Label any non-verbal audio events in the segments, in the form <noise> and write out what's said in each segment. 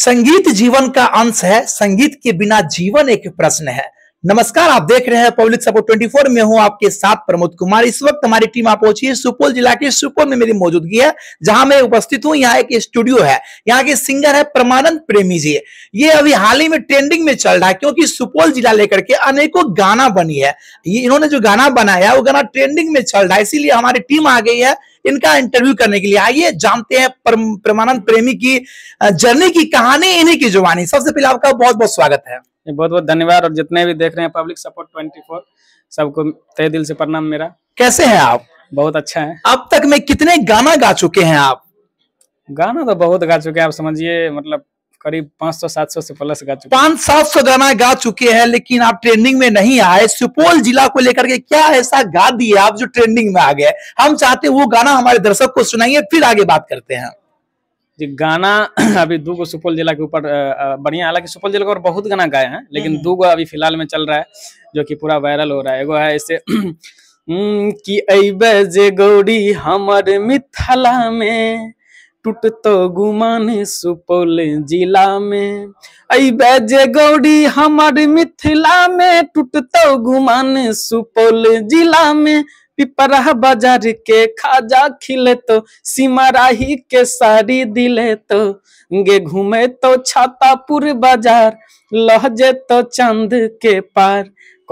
संगीत जीवन का अंश है संगीत के बिना जीवन एक प्रश्न है नमस्कार आप देख रहे हैं पब्लिक सपोर्ट 24 में हूं आपके साथ प्रमोद कुमार इस वक्त हमारी टीम आप पहुंची है सुपौल जिला के सुपौल में मेरी मौजूदगी है जहां मैं उपस्थित हूं यहां एक स्टूडियो है यहां के सिंगर है परमानंद प्रेमी जी ये अभी हाल ही में ट्रेंडिंग में चल रहा है क्योंकि सुपौल जिला लेकर के अनेकों गाना बनी है ये इन्होंने जो गाना बनाया वो गाना ट्रेंडिंग में चल रहा है इसीलिए हमारी टीम आ गई है इनका इंटरव्यू करने के लिए आइए जानते हैं परमानंद प्रेमी की जर्नी की कहानी इन्हीं की जुबानी सबसे पहले आपका बहुत बहुत स्वागत है बहुत बहुत धन्यवाद और जितने भी देख रहे हैं पब्लिक सपोर्ट ट्वेंटी फोर सबको तय दिल से प्रणाम मेरा कैसे हैं आप बहुत अच्छा है अब तक में कितने गाना गा चुके हैं आप गाना तो बहुत गा चुके हैं आप समझिए मतलब करीब 500-700 से प्लस गा चुके पांच सात सौ गाना गा चुके हैं लेकिन आप ट्रेंडिंग में नहीं आए सुपौल जिला को लेकर के क्या ऐसा गा दिए आप जो ट्रेंडिंग में आ गए हम चाहते हैं वो गाना हमारे दर्शक को सुनाइए फिर आगे बात करते हैं जो गाना <clears throat> अभी दो गो सुपौल जिला के ऊपर बढ़िया हालांकि सुपौल जिला के ऊपर बहुत गाना गाए हैं लेकिन हम्म। दो गो अभी फिलहाल में चल रहा है जो कि पूरा वायरल हो रहा है एगो है इससे <clears throat> कि अबे जे गौरी हमारे मिथला में टूट तो गुमान सुपौल जिला में अबे जे गौरी हमारे मिथिला में टूट तो गुमान सुपौल जिला में पिपरा बाजार के खाजा खिले तो सिमराही के सारी दिले तो गे घूमे तो छातापुर बाजार लहजे तो चंद के पार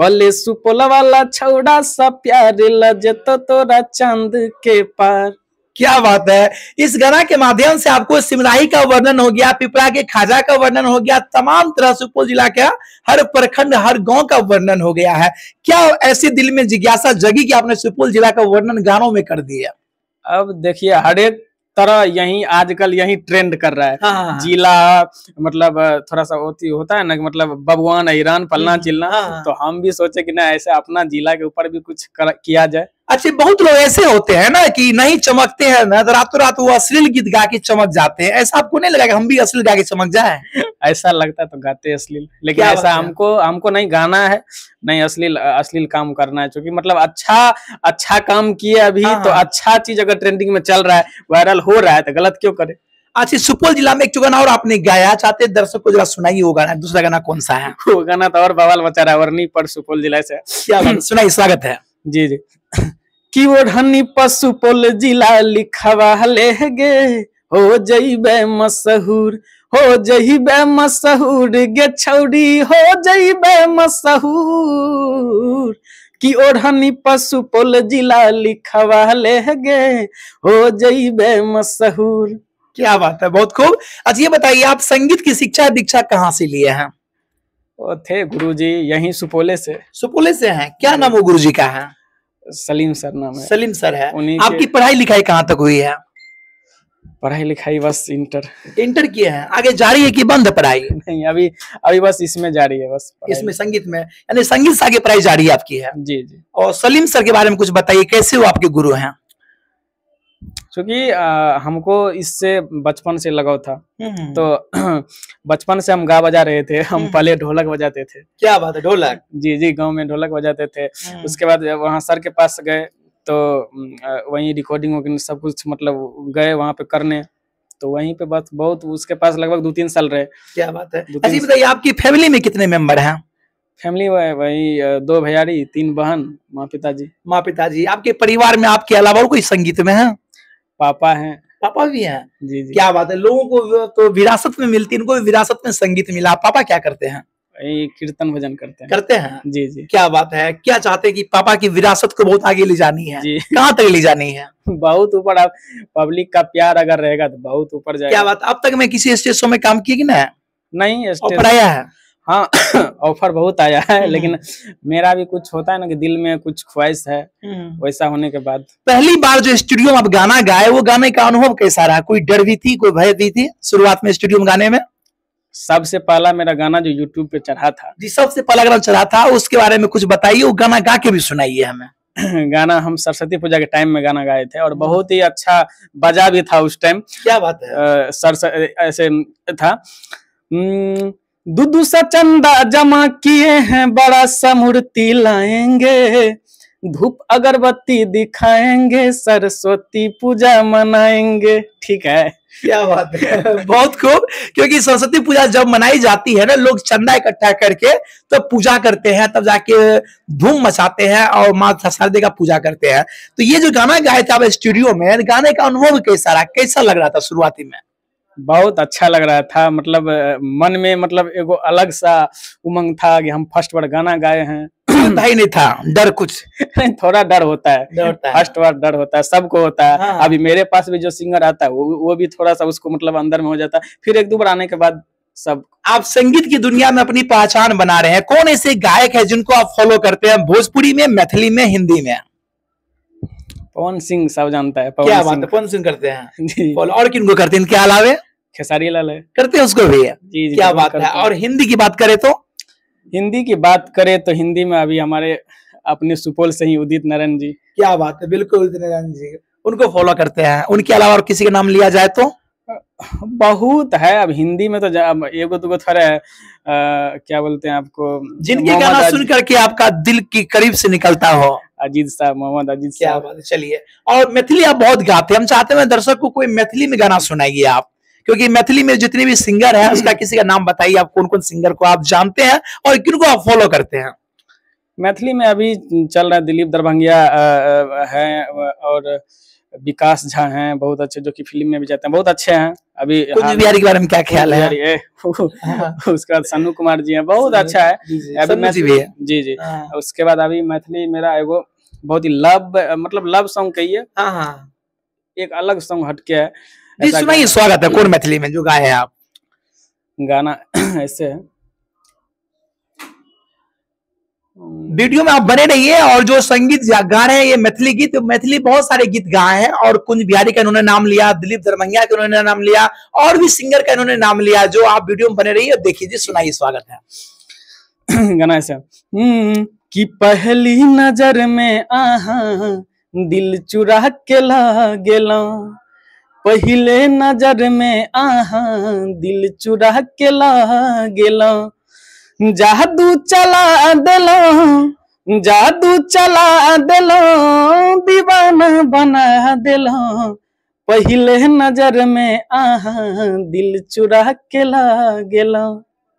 कले सुपोल वाला छौड़ा सा प्यार लजे तो तोरा चंद के पार क्या बात है इस गाना के माध्यम से आपको सिमराही का वर्णन हो गया पिपरा के खाजा का वर्णन हो गया तमाम तरह सुपौल जिला का हर प्रखंड हर गांव का वर्णन हो गया है क्या ऐसे दिल में जिज्ञासा जगी कि आपने सुपौल जिला का वर्णन गानों में कर दिया अब देखिए हर एक तरह यही आजकल यही ट्रेंड कर रहा है हाँ।, हाँ, हाँ। जिला मतलब थोड़ा सा होती होता है ना मतलब बबुआन ईरान पलना हम्म, चिलना हाँ, हाँ। तो हम भी सोचे कि ना ऐसे अपना जिला के ऊपर भी कुछ कर, किया जाए अच्छा बहुत लोग ऐसे होते हैं ना कि नहीं चमकते हैं ना तो रातों रात वो अश्लील गीत गा के चमक जाते हैं ऐसा आपको नहीं लगा कि हम भी अश्लील गा के चमक जाए ऐसा लगता है तो गाते अश्लील लेकिन ऐसा हमको हमको नहीं गाना है नहीं अश्लील अश्लील काम करना है क्योंकि मतलब अच्छा अच्छा काम किए अभी हाँ, तो हाँ। अच्छा चीज अगर ट्रेंडिंग में चल रहा है वायरल हो रहा है तो गलत क्यों करे अच्छा सुपौल जिला में एक चुगाना और आपने गाया चाहते दर्शक को जरा सुनाइए वो गाना दूसरा गाना कौन सा है वो गाना तो और बवाल बचा रहा है वर्णी पर सुपौल जिला से क्या स्वागत है जी जी कि पशु पशुपोल जिला लिखवा ले गे हो जईबे मशहूर हो जईबे मशहूर गे छौड़ी हो जईबे मशहूर कि ओढ़नी पशुपोल जिला लिखवा ले गे हो बे मशहूर क्या बात है बहुत खूब अच्छा ये बताइए आप संगीत की शिक्षा दीक्षा कहाँ से लिए हैं थे गुरुजी यहीं सुपोले से सुपोले से हैं क्या नाम वो गुरुजी का है सलीम सर नाम है सलीम सर है आपकी पढ़ाई लिखाई कहाँ तक हुई है पढ़ाई लिखाई बस इंटर इंटर किए हैं आगे जारी है कि बंद पढ़ाई नहीं अभी अभी बस इसमें जारी है बस इसमें संगीत में यानी संगीत से आगे पढ़ाई जारी है आपकी है जी जी और सलीम सर के बारे में कुछ बताइए कैसे वो आपके गुरु हैं क्योंकि हमको इससे बचपन से लगाव था हम्म। तो <clears throat> बचपन से हम गा बजा रहे थे हम हम्म। पहले ढोलक बजाते थे क्या बात है ढोलक जी जी गांव में ढोलक बजाते थे हम्म। उसके बाद वहाँ सर के पास गए तो वहीं रिकॉर्डिंग वगैरह सब कुछ मतलब गए वहाँ पे करने तो वहीं पे बस बहुत उसके पास लगभग दो तीन साल रहे क्या बात है अच्छा, बताइए आपकी फैमिली में कितने मेंबर हैं फैमिली वह वही दो भैयारी तीन बहन माँ पिताजी माँ पिताजी आपके परिवार में आपके अलावा और कोई संगीत में है पापा हैं पापा भी हैं जी जी क्या बात है लोगों को तो विरासत में मिलती इनको विरासत में संगीत मिला पापा क्या करते हैं कीर्तन भजन करते हैं करते हैं जी जी क्या बात है क्या चाहते हैं कि पापा की विरासत को बहुत आगे ले जानी है कहाँ तक ले जानी है <laughs> बहुत ऊपर पब्लिक का प्यार अगर रहेगा तो बहुत ऊपर जाएगा क्या बात अब तक मैं किसी स्टेज शो में काम किया कि ना नहीं पढ़ाया है हाँ ऑफर <coughs> बहुत आया है हम्म। लेकिन मेरा भी कुछ होता है ना कि दिल में कुछ ख्वाहिश है हम्म। वैसा होने के बाद पहली बार जो स्टूडियो में आप गाना गाए वो गाने का अनुभव कैसा रहा कोई डर भी थी कोई भय भी थी शुरुआत में स्टूडियो में गाने में सबसे पहला मेरा गाना जो यूट्यूब पे चढ़ा था जी सबसे पहला गाना चढ़ा था उसके बारे में कुछ बताइए वो गाना गा के भी सुनाइए हमें <coughs> गाना हम सरस्वती पूजा के टाइम में गाना गाए थे और बहुत ही अच्छा बजा भी था उस टाइम क्या बात है सरस ऐसे था हम्म, दूधू सा चंदा जमा किए हैं बड़ा सा मूर्ति लाएंगे धूप अगरबत्ती दिखाएंगे सरस्वती पूजा मनाएंगे ठीक है क्या बात है <laughs> बहुत खूब क्योंकि सरस्वती पूजा जब मनाई जाती है ना लोग चंदा इकट्ठा करके तब तो पूजा करते हैं तब जाके धूम मचाते हैं और माँ शारदे का पूजा करते हैं तो ये जो गाना गाए थे आप स्टूडियो में गाने का अनुभव कैसा रहा कैसा लग रहा था शुरुआती में बहुत अच्छा लग रहा था मतलब मन में मतलब एगो अलग सा उमंग था कि हम फर्स्ट बार गाना गाए हैं था <coughs> ही नहीं था डर कुछ थोड़ा डर होता है फर्स्ट बार डर होता है सबको होता है हाँ। अभी मेरे पास भी जो सिंगर आता है वो, वो भी थोड़ा सा उसको मतलब अंदर में हो जाता है फिर एक दो बार आने के बाद सब आप संगीत की दुनिया में अपनी पहचान बना रहे हैं कौन ऐसे गायक है जिनको आप फॉलो करते हैं भोजपुरी में मैथिली में हिंदी में पवन सिंह सब जानता है पवन क्या बात है पवन सिंह करते हैं फॉलो <laughs> और किनको करते हैं इनके अलावे खेसारी लाल है करते हैं उसको भी जी, जी, क्या बात है और हिंदी की बात करें तो हिंदी की बात करें तो हिंदी में अभी हमारे अपने सुपौल से ही उदित नारायण जी क्या बात है बिल्कुल उदित नारायण जी उनको फॉलो करते हैं उनके अलावा और किसी का नाम लिया जाए तो बहुत है अब हिंदी में तो एगो दो थोड़ा है क्या बोलते हैं आपको जिनके गाना सुन करके आपका दिल की करीब से निकलता हो अजीत साहब मोहम्मद अजीत साहब चलिए और मैथिली आप बहुत गाते हैं हम चाहते हैं दर्शक को कोई मैथिली में गाना सुनाइए आप क्योंकि मैथिली में जितने भी सिंगर हैं उसका किसी का नाम बताइए आप कौन कौन सिंगर को आप जानते हैं और किन को आप फॉलो करते हैं मैथिली में अभी चल रहा है दिलीप दरभंगिया है और विकास झा हैं बहुत अच्छे जो कि फिल्म में भी जाते हैं बहुत अच्छे हैं अभी कुंज हाँ, बिहारी के बारे में क्या ख्याल है, <laughs> उसके बाद सन्नू कुमार जी हैं बहुत अच्छा है जी जी, जी। हाँ। उसके बाद अभी मैथिली मेरा एगो बहुत ही लव मतलब लव सॉन्ग कहिए हाँ, हाँ। एक अलग सॉन्ग हटके है स्वागत है कौन मैथिली में जो गाए हैं आप गाना <clears throat> ऐसे है वीडियो में आप बने रहिए और जो संगीत गा रहे हैं ये मैथिली गीत मैथिली बहुत सारे गीत गाए हैं और कुंज बिहारी का इन्होंने नाम लिया दिलीप दरभंगिया का इन्होंने नाम लिया और भी सिंगर का इन्होंने नाम लिया जो आप वीडियो में बने रहिए देखिए जी सुनाइए स्वागत है <coughs> गाना ऐसा हम्म, कि पहली नजर में आहा दिल चुरा के ला पहले नजर में आहा दिल चुरा के ला जादू चला दिलो जादू चला दिलो दीवाना बना दिलो पहले नजर में आहा दिल चुरा के ला गेलो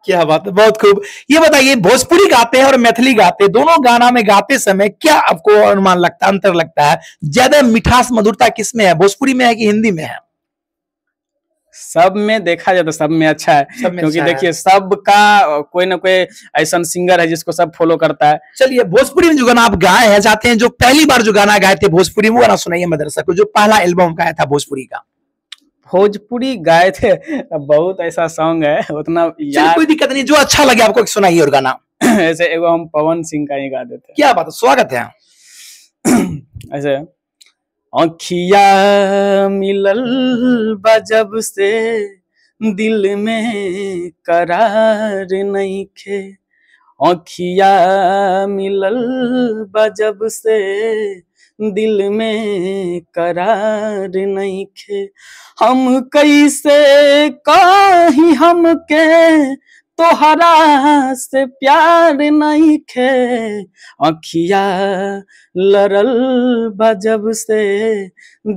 क्या बात है बहुत खूब ये बताइए भोजपुरी गाते हैं और मैथिली गाते हैं दोनों गाना में गाते समय क्या आपको अनुमान लगता है अंतर लगता है ज्यादा मिठास मधुरता किस में है भोजपुरी में है कि हिंदी में है सब में देखा जाए तो सब में अच्छा है सब में क्योंकि अच्छा देखिए सब का कोई ना कोई ऐसा सिंगर है जिसको सब फॉलो करता है चलिए भोजपुरी में जो गाना आप गाए हैं जाते हैं जो पहली बार जो गाना गाए थे भोजपुरी वो गाना सुनाइए मदरसा को जो पहला एल्बम गाया था भोजपुरी का भोजपुरी गाए थे बहुत ऐसा सॉन्ग है उतना यार कोई दिक्कत नहीं जो अच्छा लगे आपको सुनाइए और गाना <clears throat> ऐसे एगो हम पवन सिंह का ही गा देते क्या बात है स्वागत है <clears throat> ऐसे अखिया मिलल बजब से दिल में करार नहीं खे अखिया मिलल बजब से दिल में करार नहीं खे हम कैसे कही हमके तोहरा से प्यार नहीं खे अखिया लरल बजब से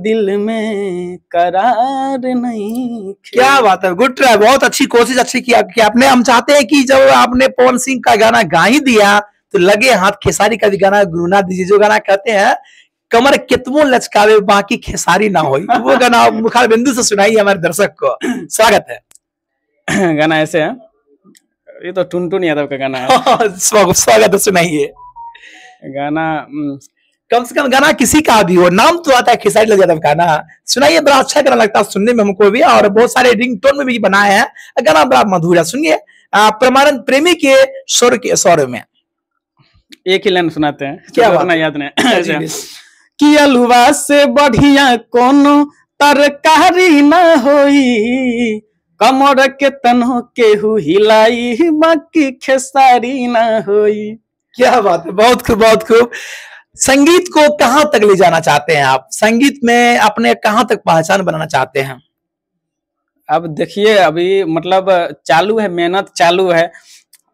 दिल में करार नहीं खे क्या बात है गुड ट्राई बहुत अच्छी कोशिश अच्छी की आपकी आपने हम चाहते हैं कि जब आपने पवन सिंह का गाना गा ही दिया तो लगे हाथ खेसारी का भी गाना गुरुनाथ जी जो गाना कहते हैं कमर कितमो लचकावे बाकी खेसारी ना हो वो गाना मुखार बिंदु से सुनाई हमारे दर्शक को स्वागत है <coughs> गाना ऐसे है ये तो टुनटुन यादव का गाना है <laughs> स्वागत सुनाइए गाना हम्म, कम से कम गाना किसी का भी हो नाम तो आता है खेसारी लाल यादव गाना सुनाइए बड़ा अच्छा गाना लगता है सुनने में हमको भी और बहुत सारे रिंग टोन में भी बनाया है गाना बड़ा मधुर है सुनिए प्रमाणन प्रेमी के स्वर के स्वर में एक ही लाइन सुनाते हैं क्या तो बात याद नहीं <laughs> अच्छा। कि अलुवा से बढ़िया कोनो तरकारी ना होई कमर के तनो केहू हिलाई बाकी खेसारी ना हो क्या बात है बहुत खूब बहुत खूब संगीत को कहाँ तक ले जाना चाहते हैं आप संगीत में अपने कहाँ तक पहचान बनाना चाहते हैं अब देखिए अभी मतलब चालू है मेहनत चालू है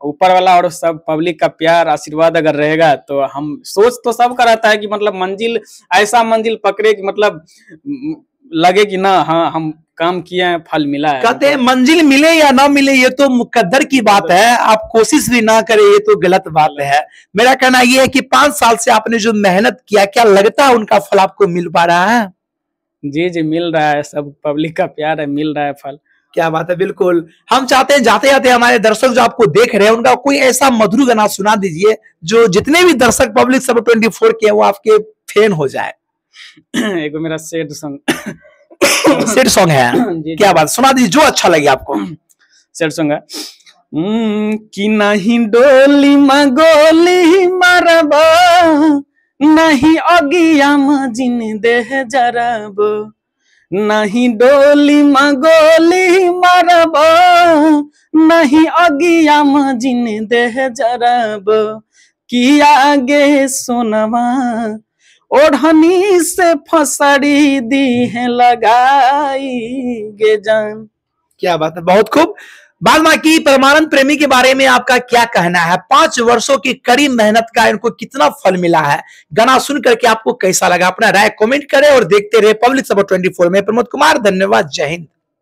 ऊपर वाला और सब पब्लिक का प्यार आशीर्वाद अगर रहेगा तो हम सोच तो सबका रहता है कि मतलब मंजिल ऐसा मंजिल पकड़े कि मतलब लगे कि ना हाँ हम काम किए हैं फल मिला है कहते हैं मंजिल मिले या ना मिले ये तो मुकद्दर की बात है आप कोशिश भी ना करें ये तो गलत बात है मेरा कहना ये है कि पांच साल से आपने जो मेहनत किया क्या लगता है उनका फल आपको मिल पा रहा है जी जी मिल रहा है सब पब्लिक का प्यार है मिल रहा है फल क्या बात है बिल्कुल हम चाहते हैं जाते जाते हमारे दर्शक जो आपको देख रहे हैं उनका कोई ऐसा मधुर गाना सुना दीजिए जो जितने भी दर्शक पब्लिक सब ट्वेंटी फोर के वो आपके फैन हो जाए <coughs> एक मेरा सेड सॉन्ग <coughs> सेड सॉन्ग है <coughs> क्या बात सुना दीजिए जो अच्छा लगे आपको सेड सॉन्ग है हम्म, कि नहीं डोली मगोली मरबा नहीं अगिया मजिन देह जरब नहीं डोली मगोली मरब नहीं अगिया मजिन देह जरब किया गे सुनवा ओढ़नी से फसड़ी दी है लगाई गे जान क्या बात है बहुत खूब बाद की परमानंद प्रेमी के बारे में आपका क्या कहना है पांच वर्षों की कड़ी मेहनत का इनको कितना फल मिला है गाना सुन करके आपको कैसा लगा अपना राय कमेंट करें और देखते रहे पब्लिक ट्वेंटी 24 में प्रमोद कुमार धन्यवाद जय हिंद